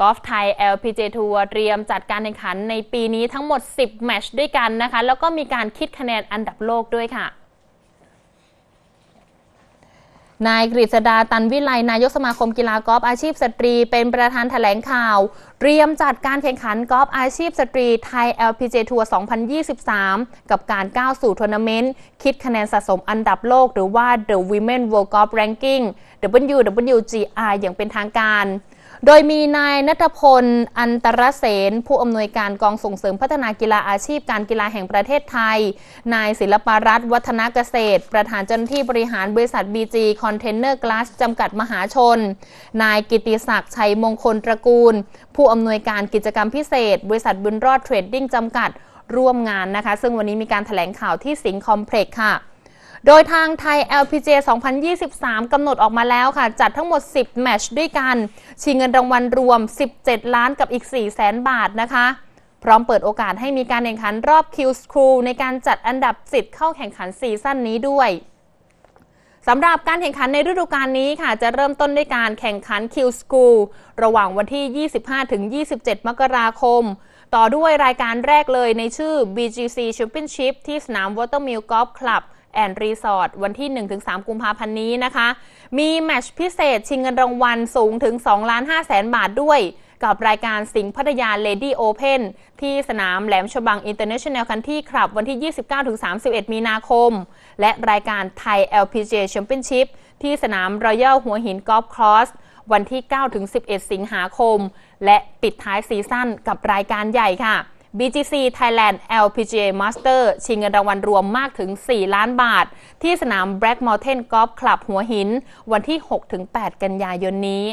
กอล์ฟไทย LPG ทัวร์เตรียมจัดการแข่งขันในปีนี้ทั้งหมด 10 แมตช์ด้วยกันนะคะ แล้วก็มีการคิดคะแนนอันดับโลกด้วยค่ะ นายกฤษดาตันวิไล นายกสมาคมกีฬากอล์ฟอาชีพสตรี เป็นประธานถแถลงข่าวเตรียมจัดการแข่งขันกอล์ฟอาชีพสตรีไทย LPG ทัวร์2023 กับการก้าวสู่ทัวร์นาเมนต์ คิดคะแนนสะสมอันดับโลก หรือว่า The Women World Golf Ranking WWGR อย่างเป็นทางการโดยมีนายนัทพลอันตรเสนผู้อำนวยการกองส่งเสริมพัฒนากีฬาอาชีพการกีฬาแห่งประเทศไทย นายศิลปรัตน์วัฒนเกษตร ประธานเจ้าหน้าที่บริหารบริษัท BG อนเทนเนอร์กลาสจำกัดมหาชน นายกิติศักดิ์ชัยมงคลตระกูล ผู้อำนวยการกิจกรรมพิเศษ บริษัทบุญรอดเทรดดิ้งจำกัดร่วมงานนะคะซึ่งวันนี้มีการถแถลงข่าวที่สิงคอมเพล็กซ์ค่ะโดยทางไทย LPG a 2023กำหนดออกมาแล้วค่ะ จัดทั้งหมด 10 แมชด้วยกันชิงเงินรางวัลรวม 17 ล้านกับอีก4แสนบาทนะคะ พร้อมเปิดโอกาสให้มีการแข่งขันรอบคิวสครูในการจัดอันดับสิทธิ์เข้าแข่งขันซีซั่นนี้ด้วยสำหรับการแข่งขันในฤดูกาลนี้ค่ะ จะเริ่มต้นด้วยการแข่งขันคิวสกูระหว่างวันที่ 25-27 มกราคม ต่อด้วยรายการแรกเลยในชื่อ BGC Championship ที่สนาม Watermill Golf Club แอนด์รีสอร์ทวันที่ 1-3 กุมภาพันธ์นี้นะคะ มีแมชพิเศษชิงเงินรางวัลสูงถึง2ล้าน5แสนบาทด้วย กับรายการสิงห์พัทยาเลดี้โอเพนที่สนามแหลมฉบังอินเตอร์เนชั่นแนลคันที่ครับ วันที่ 29-31 มีนาคม และรายการไทย LPGA c h a m p i o n s h i ที่สนามรอยัลหัวหินกอล์ฟคลอสวันที่ 9-11 สิงหาคม และปิดท้ายซีซั่นกับรายการใหญ่ค่ะ BGC Thailand LPGA Master ชิงเงินรางวัลรวมมากถึง 4 ล้านบาท ที่สนาม Black Mountain Golf Club หัวหิน วันที่ 6-8 กันยายนนี้